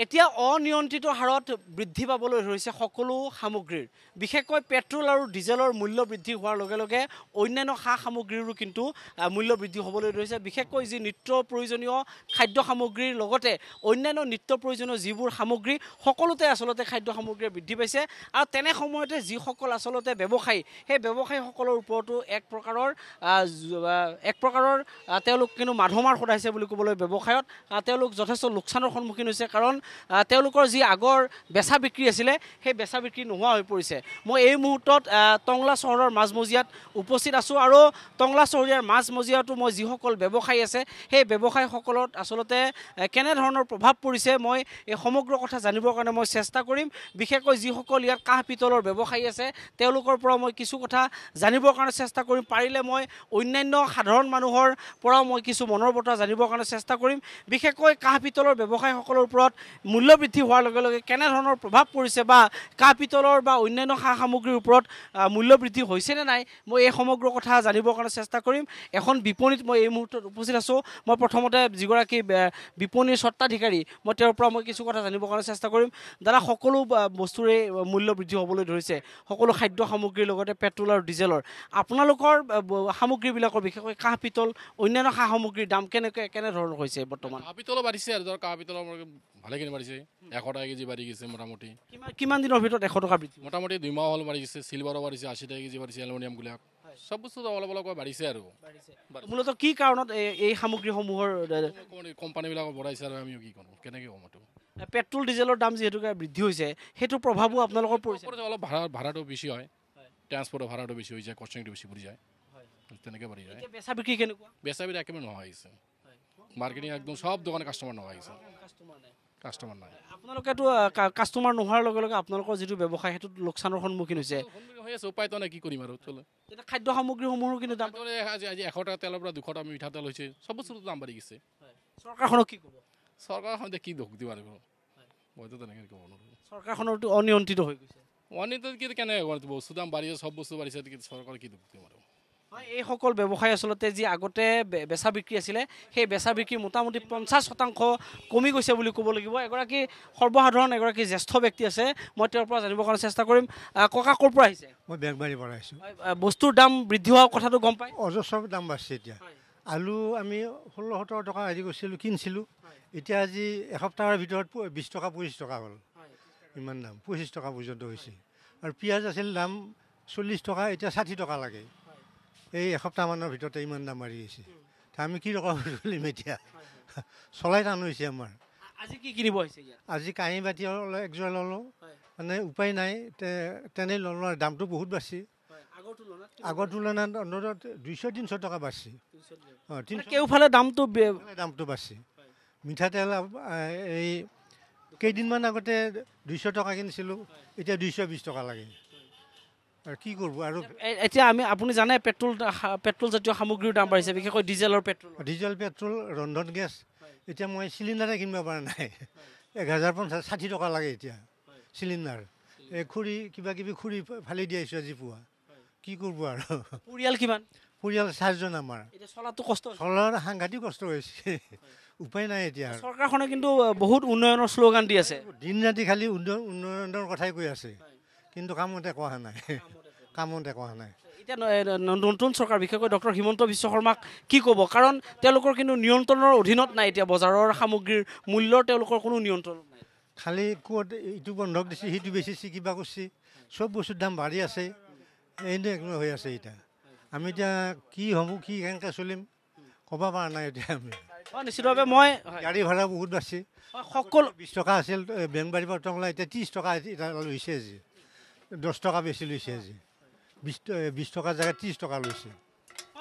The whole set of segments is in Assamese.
এতিয়া অনিয়ন্ত্ৰিত হাৰত বৃদ্ধি পাবলৈ ধৰিছে সকলো সামগ্ৰীৰ বিশেষকৈ পেট্ৰল আৰু ডিজেলৰ মূল্য বৃদ্ধি হোৱাৰ লগে লগে অন্যান্য সা সামগ্ৰীৰো কিন্তু মূল্য বৃদ্ধি হ'বলৈ ধৰিছে বিশেষকৈ যি নিত্য প্ৰয়োজনীয় খাদ্য সামগ্ৰীৰ লগতে অন্যান্য নিত্য প্ৰয়োজনীয় যিবোৰ সামগ্ৰী সকলোতে আচলতে খাদ্য সামগ্ৰীয়ে বৃদ্ধি পাইছে আৰু তেনে সময়তে যিসকল আচলতে ব্যৱসায়ী সেই ব্যৱসায়ীসকলৰ ওপৰতো এক প্ৰকাৰৰ এক প্ৰকাৰৰ তেওঁলোক কিন্তু মাধমাৰ সদাইছে বুলি ক'বলৈ ব্যৱসায়ত তেওঁলোক যথেষ্ট লোকচানৰ সন্মুখীন হৈছে কাৰণ তেওঁলোকৰ যি আগৰ বেচা বিক্ৰী আছিলে সেই বেচা বিক্ৰী নোহোৱা হৈ পৰিছে মই এই মুহূৰ্তত টংলা চহৰৰ মাজমজিয়াত উপস্থিত আছোঁ আৰু টংলা চহৰীয়াৰ মাজমজিয়াতো মই যিসকল ব্যৱসায়ী আছে সেই ব্যৱসায়ীসকলত আচলতে কেনেধৰণৰ প্ৰভাৱ পৰিছে মই এই সমগ্ৰ কথা জানিবৰ কাৰণে মই চেষ্টা কৰিম বিশেষকৈ যিসকল ইয়াত কাঁহ পিতলৰ ব্যৱসায়ী আছে তেওঁলোকৰ পৰা মই কিছু কথা জানিবৰ কাৰণে চেষ্টা কৰিম পাৰিলে মই অন্যান্য সাধাৰণ মানুহৰ পৰাও মই কিছু মনৰ বতৰা জানিবৰ কাৰণে চেষ্টা কৰিম বিশেষকৈ কাঁহ পিতলৰ ব্যৱসায়ীসকলৰ ওপৰত মূল্য বৃদ্ধি হোৱাৰ লগে লগে কেনেধৰণৰ প্ৰভাৱ পৰিছে বা কাঁহ পিতলৰ বা অন্যান্য সা সামগ্ৰীৰ ওপৰত মূল্য বৃদ্ধি হৈছে নে নাই মই এই সমগ্ৰ কথা জানিবৰ কাৰণে চেষ্টা কৰিম এখন বিপণীত মই এই মুহূৰ্তত উপস্থিত আছোঁ মই প্ৰথমতে যিগৰাকী বিপণীৰ স্বত্বাধিকাৰী মই তেওঁৰ পৰা মই কিছু কথা জানিবৰ কাৰণে চেষ্টা কৰিম দাদা সকলো বস্তুৰে মূল্য বৃদ্ধি হ'বলৈ ধৰিছে সকলো খাদ্য সামগ্ৰীৰ লগতে পেট্ৰল আৰু ডিজেলৰ আপোনালোকৰ সামগ্ৰীবিলাকৰ বিশেষকৈ কাঁহ পিতল অন্যান্য সা সামগ্ৰীৰ দাম কেনেকৈ কেনেধৰণৰ হৈছে বৰ্তমান কাঁহ পিতলো বাঢ়িছে আৰু ধৰক কাঁহ পিতলৰ ভালে কিমান দিনৰ ভিতৰত এশ টকা মোটামুটি দুইমাহ হ'ল মাৰি চিলভাৰো বাঢ়িছে আশী টকা কেজি বাঢ়িছে এলুমিনিয়াম গুলিয়াক চব বস্তুটো অলপ অলপকৈ বাঢ়িছে আৰু মূলত কি কাৰণত এই সামগ্ৰীসমূহৰ কোম্পানীবিলাকক বঢ়াইছে আৰু আমি কি কৰোঁ কেনেকৈ কম এইটো পেট্ৰল ডিজেলৰ দাম যিহেতুকে বৃদ্ধি হৈছে সেইটো প্ৰভাৱো আপোনালোকৰ পৰিছে অলপ ভাড়া ভাড়াটো বেছি হয় ট্ৰেন্সপৰ্টৰ ভাড়াটো বেছি হৈ যায় কষ্টিংটো বেছি পৰি যায় তেনেকৈ বাঢ়ি যায় বেচা বিক্ৰী কেনেকুৱা বেচা বিক্ৰী একেবাৰে নহয় মাৰ্কেটিং একদম চব দোকানে কাষ্টমাৰ নহয় কাষ্টমাৰ নাই কাষ্টমাৰ নাই আপোনালোকেতো কাষ্টমাৰ নোহোৱাৰ লগে লগে আপোনালোকৰ যিটো ব্যৱসায় সেইটোত লোকচানৰ সন্মুখীন হৈছে উপায়টো নাই কি কৰিম আৰু খাদ্য সামগ্ৰীসমূহৰ কিন্তু দাম আজি এশ টকা তেলৰ পৰা দুশ টকা মিঠা তেল হৈছে চব বস্তুটো দাম বাঢ়ি গৈছে চৰকাৰখনক কি ক'ব চৰকাৰখন এতিয়া কি দোষ দিম আৰু মইতো তেনেকৈ ক'ব নোৱাৰোঁ চৰকাৰখনৰতো অনিয়ন্ত্ৰিত হৈ গৈছে অনিয়ন্ত্ৰিত কেনেকৈ বস্তু দাম বাঢ়িছে চব বস্তু বাঢ়িছে চৰকাৰে কি দোষ দিম আৰু হয় এইসকল ব্যৱসায় আচলতে যি আগতে বেচা বিক্ৰী আছিলে সেই বেচা বিক্ৰী মোটামুটি পঞ্চাছ শতাংশ কমি গৈছে বুলি ক'ব লাগিব এগৰাকী সৰ্বসাধাৰণ এগৰাকী জ্যেষ্ঠ ব্যক্তি আছে মই তেওঁৰ পৰা জানিবৰ কাৰণে চেষ্টা কৰিম ককা ক'ৰ পৰা আহিছে মই বেগবাৰীৰ পৰা আহিছোঁ বস্তুৰ দাম বৃদ্ধি হোৱাৰ কথাটো গম পায় অজস্ৰ দাম বাঢ়িছে এতিয়া আলু আমি ষোল্ল সোতৰ টকা হেৰি কৰিছিলোঁ কিনিছিলোঁ এতিয়া আজি এসপ্তাহৰ ভিতৰত বিছ টকা পঁচিছ টকা হ'ল ইমান দাম পঁচিছ টকা পৰ্যন্ত হৈছে আৰু পিঁয়াজ আছিল দাম চল্লিছ টকা এতিয়া ষাঠি টকা লাগে এই এসপ্তাহমানৰ ভিতৰতে ইমান দাম বাঢ়ি গৈছে আমি কি ৰকম চলিম এতিয়া চলাই টান হৈছে আমাৰ আজি কি কিনিব হৈছে আজি কাঁহী বাতি অলপ একযোৰা ল'লোঁ মানে উপায় নাই তেনেই ল'লোঁ আৰু দামটো বহুত বাঢ়ি আগৰ তুলনাত অন্তত দুইশ তিনিশ টকা বাঢ়িছে দামটো দামটো বাঢ়ি মিঠাতেল এই কেইদিনমান আগতে দুইশ টকা কিনিছিলোঁ এতিয়া দুইশ বিছ টকা লাগে কি কৰিব আৰু এতিয়া আমি আপুনি জানে পেট্ৰল পেট্ৰল জাতীয় সামগ্ৰীৰ দাম বাঢ়িছে বিশেষকৈ ডিজেলৰ পেট্ৰল ডিজেল পেট্ৰল ৰন্ধন গেছ এতিয়া মই চিলিণ্ডাৰে কিনিব পৰা নাই এক হাজাৰ পঞ্চাছ ষাঠি টকা লাগে এতিয়া চিলিণ্ডাৰ এই খুৰী কিবা কিবি খুৰী ফালি দি আহিছোঁ আজি পুৱা কি কৰিব আৰু পৰিয়াল কিমান পৰিয়াল চাৰিজন আমাৰ চলাটো কষ্ট চলাৰ সাংঘাতিক কষ্ট হৈছে উপায় নাই এতিয়া চৰকাৰখনে কিন্তু বহুত উন্নয়নৰ শ্লোগান দি আছে দিন ৰাতি খালি উন্নয়নৰ কথাই কৈ আছে কিন্তু কামতে কোৱা নাই কামতে কোৱা নাই এতিয়া নতুন চৰকাৰ বিশেষকৈ ডক্টৰ হিমন্ত বিশ্ব শৰ্মাক কি ক'ব কাৰণ তেওঁলোকৰ কিন্তু নিয়ন্ত্ৰণৰ অধীনত নাই এতিয়া বজাৰৰ সামগ্ৰীৰ মূল্যৰ তেওঁলোকৰ কোনো নিয়ন্ত্ৰণ খালি ক'ত ইটো বন্ধক দিছে সিটো বেচিছে কিবা কৰিছে চব বস্তুৰ দাম বাঢ়ি আছে এনেকুৱা হৈ আছে এতিয়া আমি এতিয়া কি হ'ব কি কেনেকৈ চলিম ক'ব পৰা নাই এতিয়া আমি নিশ্চিতভাৱে মই গাড়ী ভাড়া বহুত বাঢ়িছে সকলো বিছ টকা আছিল বেংবাৰী পৰা টকা এতিয়া ত্ৰিছ টকা এতিয়া লৈছে আজি দহ টকা বেছি লৈছে আজি বিছ বিছ টকা জেগাত ত্ৰিছ টকা লৈছে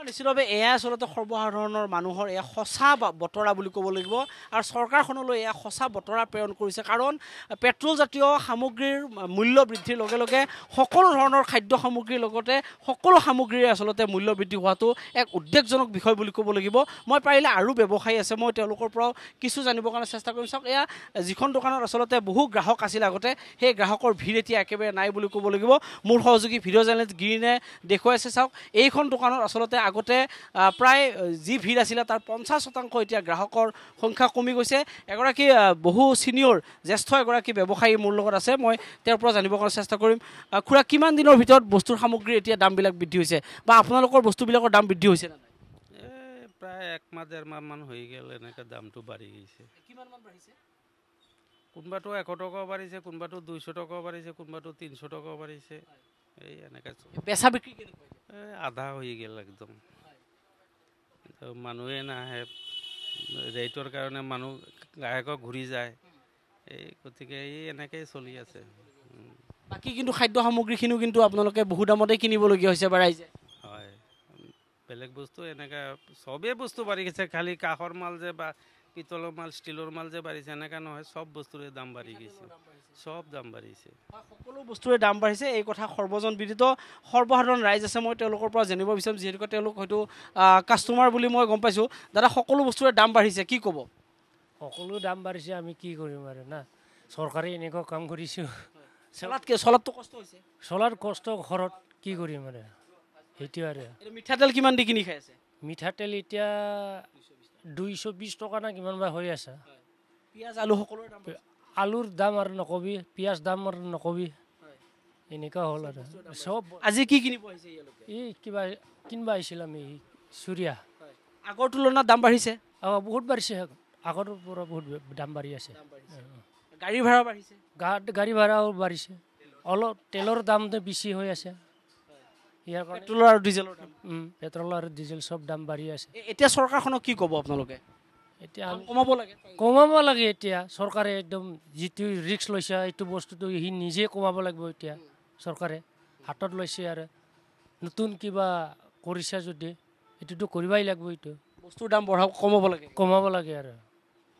নিশ্চিতভাৱে এয়া আচলতে সৰ্বসাধাৰণৰ মানুহৰ এয়া সঁচা বতৰা বুলি ক'ব লাগিব আৰু চৰকাৰখনলৈ এয়া সঁচা বতৰা প্ৰেৰণ কৰিছে কাৰণ পেট্ৰল জাতীয় সামগ্ৰীৰ মূল্য বৃদ্ধিৰ লগে লগে সকলো ধৰণৰ খাদ্য সামগ্ৰীৰ লগতে সকলো সামগ্ৰীৰে আচলতে মূল্য বৃদ্ধি হোৱাটো এক উদ্বেগজনক বিষয় বুলি ক'ব লাগিব মই পাৰিলে আৰু ব্যৱসায়ী আছে মই তেওঁলোকৰ পৰাও কিছু জানিবৰ কাৰণে চেষ্টা কৰিম চাওক এয়া যিখন দোকানত আচলতে বহু গ্ৰাহক আছিল আগতে সেই গ্ৰাহকৰ ভিৰ এতিয়া একেবাৰে নাই বুলি ক'ব লাগিব মোৰ সহযোগী ভিডিঅ' জেনেল গিৰিণে দেখুৱাইছে চাওক এইখন দোকানত আচলতে আগতে প্ৰায় যি ভিৰ আছিলে তাৰ পঞ্চাছ শতাংশ এতিয়া গ্ৰাহকৰ সংখ্যা কমি গৈছে এগৰাকী বহু ছিনিয়ৰ জ্যেষ্ঠ এগৰাকী ব্যৱসায়ী মোৰ লগত আছে মই তেওঁৰ পৰা জানিব কৰাৰ চেষ্টা কৰিম খুৰা কিমান দিনৰ ভিতৰত বস্তুৰ সামগ্ৰীৰ এতিয়া দামবিলাক বৃদ্ধি হৈছে বা আপোনালোকৰ বস্তুবিলাকৰ দাম বৃদ্ধি হৈছে প্ৰায় একমাহ ডেৰমাহমান হৈ গ'ল এনেকৈ দামটো বাঢ়ি গৈছে কোনোবাটো এশ টকাও বাঢ়িছে কোনোবাটো দুইশ টকাও বাঢ়িছে কোনোবাটো তিনিশ টকাও বাঢ়িছে মানুহে নাহে ৰেইটৰ কাৰণে মানুহ গায়কক ঘূৰি যায় এই গতিকে এই এনেকৈয়ে চলি আছে বাকী কিন্তু খাদ্য সামগ্ৰীখিনিও কিন্তু আপোনালোকে বহু দামতে কিনিবলগীয়া হৈছে বা ৰাইজে হয় বেলেগ বস্তু এনেকৈ চবেই বস্তু বাঢ়ি গৈছে খালী কাষৰ মাল যে বা পিতলৰ মাল ষ্টিলৰ মাল যে বাঢ়িছে এনেকুৱা নহয় চব বস্তুৰে দাম বাঢ়ি গৈছে চব দাম বাঢ়িছে সকলো বস্তুৰে দাম বাঢ়িছে এই কথা সৰ্বজনবিদিত সৰ্বসাধাৰণ ৰাইজ আছে মই তেওঁলোকৰ পৰা জানিব হয়তো কাষ্টমাৰ বুলি মই গম পাইছোঁ দাদা সকলো বস্তুৰে দাম বাঢ়িছে কি ক'ব সকলো দাম বাঢ়িছে আমি কি কৰিম আৰু না চৰকাৰে এনেকুৱা কাম কৰিছোঁ চলাতকৈ কষ্ট হৈছে চলাত কষ্ট ঘৰত কি কৰিম আৰু সেইটো মিঠাতেল কিমান দি কিনি খাই আছে মিঠাতেল এতিয়া দুইশ বিশ টকা না কিমান বা হৈ আছে পিঁয়াজ আলু সকলোৰে আলুৰ দাম আৰু নকবি পিঁয়াজ দাম আৰু নকবি এনেকুৱা হ'ল আৰু চব আজি কি কিনিব ই কিবা কিনিব আহিছিল আমি চুৰিয়া আগৰ তুলনাত দাম বাঢ়িছে অঁ বহুত বাঢ়িছে আগৰ পৰা বহুত দাম বাঢ়ি আছে গাড়ী ভাড়া বাঢ়িছে গাড়ী ভাড়াও বাঢ়িছে অলপ তেলৰ দাম বেছি হৈ আছে ইয়াৰ পেট্ৰল আৰু ডিজেলৰ পেট্ৰল আৰু ডিজেল চব দাম বাঢ়ি আছে এতিয়া চৰকাৰখনক কি ক'ব আপোনালোকে এতিয়া কমাব লাগে কমাব লাগে এতিয়া চৰকাৰে একদম যিটো ৰিক্স লৈছে এইটো বস্তুটো সি নিজে কমাব লাগিব এতিয়া চৰকাৰে হাতত লৈছে আৰু নতুন কিবা কৰিছে যদি সেইটোতো কৰিবই লাগিব এইটো বস্তুৰ দাম বঢ়াব কমাব লাগে কমাব লাগে আৰু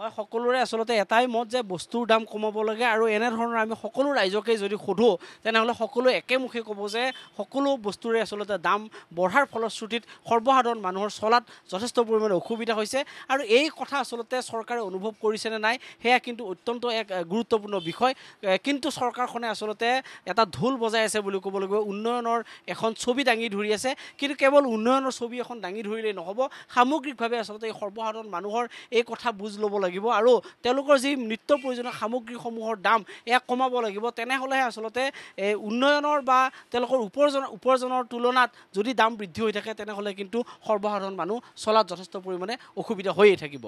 হয় সকলোৰে আচলতে এটাই মত যে বস্তুৰ দাম কমাব লাগে আৰু এনেধৰণৰ আমি সকলো ৰাইজকে যদি সোধোঁ তেনেহ'লে সকলোৱে একেমুখে ক'ব যে সকলো বস্তুৰে আচলতে দাম বঢ়াৰ ফলশ্ৰুতিত সৰ্বসাধাৰণ মানুহৰ চলাত যথেষ্ট পৰিমাণে অসুবিধা হৈছে আৰু এই কথা আচলতে চৰকাৰে অনুভৱ কৰিছেনে নাই সেয়া কিন্তু অত্যন্ত এক গুৰুত্বপূৰ্ণ বিষয় কিন্তু চৰকাৰখনে আচলতে এটা ঢোল বজাই আছে বুলি ক'ব লাগিব উন্নয়নৰ এখন ছবি দাঙি ধৰি আছে কিন্তু কেৱল উন্নয়নৰ ছবি এখন দাঙি ধৰিলেই নহ'ব সামগ্ৰিকভাৱে আচলতে এই সৰ্বসাধাৰণ মানুহৰ এই কথা বুজ ল'ব লাগে লাগিব আৰু তেওঁলোকৰ যি নিত্য প্ৰয়োজনীয় সামগ্ৰীসমূহৰ দাম এয়া কমাব লাগিব তেনেহ'লেহে আচলতে এই উন্নয়নৰ বা তেওঁলোকৰ উপাৰ্জন উপাৰ্জনৰ তুলনাত যদি দাম বৃদ্ধি হৈ থাকে তেনেহ'লে কিন্তু সৰ্বসাধাৰণ মানুহ চলাত যথেষ্ট পৰিমাণে অসুবিধা হৈয়ে থাকিব